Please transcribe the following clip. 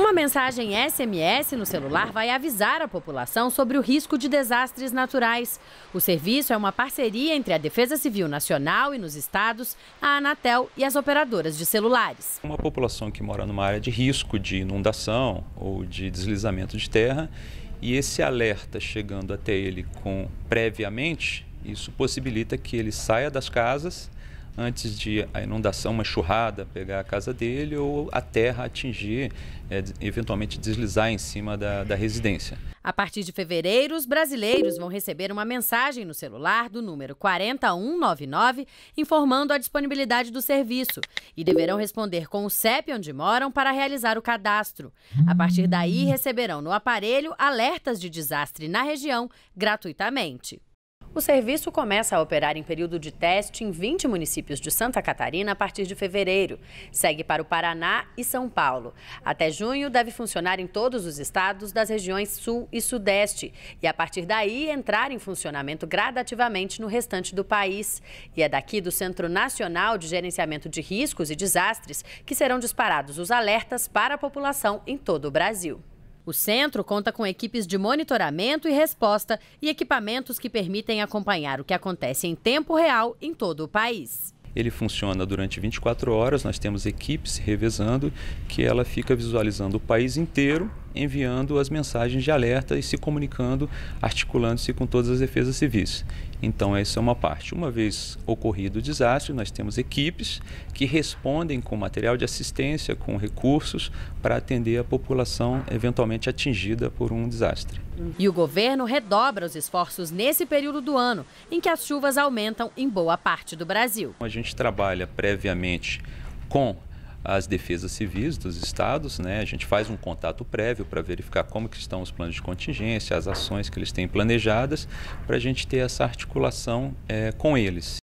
Uma mensagem SMS no celular vai avisar a população sobre o risco de desastres naturais. O serviço é uma parceria entre a Defesa Civil Nacional e nos estados, a Anatel e as operadoras de celulares. Uma população que mora numa área de risco de inundação ou de deslizamento de terra e esse alerta chegando até ele com previamente, isso possibilita que ele saia das casas antes de a inundação, uma churrada pegar a casa dele ou a terra atingir, é, eventualmente deslizar em cima da, da residência. A partir de fevereiro, os brasileiros vão receber uma mensagem no celular do número 4199 informando a disponibilidade do serviço e deverão responder com o CEP onde moram para realizar o cadastro. A partir daí, receberão no aparelho alertas de desastre na região gratuitamente. O serviço começa a operar em período de teste em 20 municípios de Santa Catarina a partir de fevereiro. Segue para o Paraná e São Paulo. Até junho, deve funcionar em todos os estados das regiões Sul e Sudeste. E a partir daí, entrar em funcionamento gradativamente no restante do país. E é daqui do Centro Nacional de Gerenciamento de Riscos e Desastres que serão disparados os alertas para a população em todo o Brasil. O centro conta com equipes de monitoramento e resposta e equipamentos que permitem acompanhar o que acontece em tempo real em todo o país. Ele funciona durante 24 horas, nós temos equipes revezando, que ela fica visualizando o país inteiro enviando as mensagens de alerta e se comunicando, articulando-se com todas as defesas civis. Então, essa é uma parte. Uma vez ocorrido o desastre, nós temos equipes que respondem com material de assistência, com recursos, para atender a população eventualmente atingida por um desastre. E o governo redobra os esforços nesse período do ano, em que as chuvas aumentam em boa parte do Brasil. A gente trabalha previamente com as defesas civis dos estados, né? A gente faz um contato prévio para verificar como que estão os planos de contingência, as ações que eles têm planejadas, para a gente ter essa articulação é, com eles.